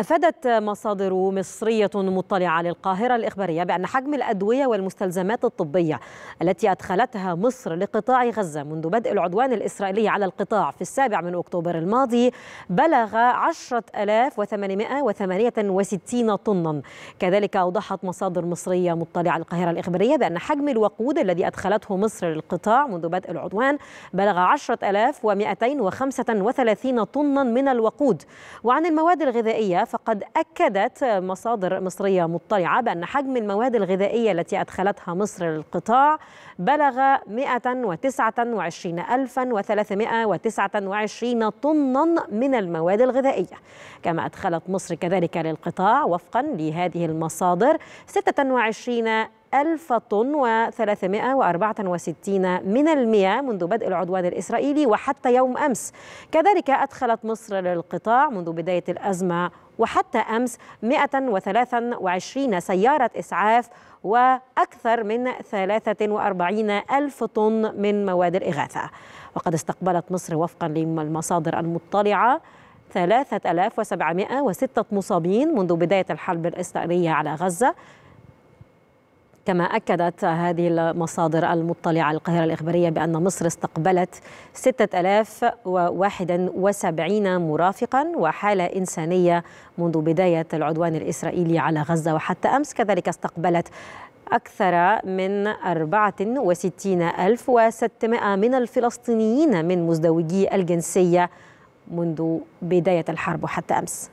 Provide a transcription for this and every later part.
أفادت مصادر مصرية مطلعة للقاهرة الإخبارية بأن حجم الأدوية والمستلزمات الطبية التي أدخلتها مصر لقطاع غزة منذ بدء العدوان الإسرائيلي على القطاع في السابع من أكتوبر الماضي بلغ 10868 طنا كذلك أوضحت مصادر مصرية مطلعة للقاهره الإخبارية بأن حجم الوقود الذي أدخلته مصر للقطاع منذ بدء العدوان بلغ 10235 طنا من الوقود وعن المواد الغذائية فقد أكدت مصادر مصرية مطلعة بأن حجم المواد الغذائية التي أدخلتها مصر للقطاع بلغ 129329 طنا من المواد الغذائية كما أدخلت مصر كذلك للقطاع وفقا لهذه المصادر 26 طن و364 من المياه منذ بدء العدوان الإسرائيلي وحتى يوم أمس كذلك أدخلت مصر للقطاع منذ بداية الأزمة وحتى أمس 123 سيارة إسعاف وأكثر من 43 ألف طن من مواد الإغاثة وقد استقبلت مصر وفقا للمصادر المطلعة 3706 مصابين منذ بداية الحرب الإسرائيلية على غزة كما أكدت هذه المصادر المطلعة على القاهرة الإخبارية بأن مصر استقبلت 6071 مرافقا وحالة إنسانية منذ بداية العدوان الإسرائيلي على غزة وحتى أمس كذلك استقبلت أكثر من 64600 من الفلسطينيين من مزدوجي الجنسية منذ بداية الحرب وحتى أمس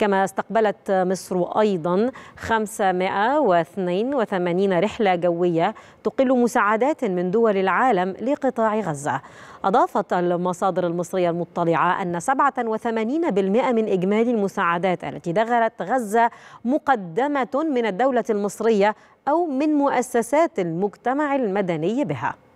كما استقبلت مصر أيضا 582 رحلة جوية تقل مساعدات من دول العالم لقطاع غزة أضافت المصادر المصرية المطلعة أن 87% من إجمالي المساعدات التي دخلت غزة مقدمة من الدولة المصرية أو من مؤسسات المجتمع المدني بها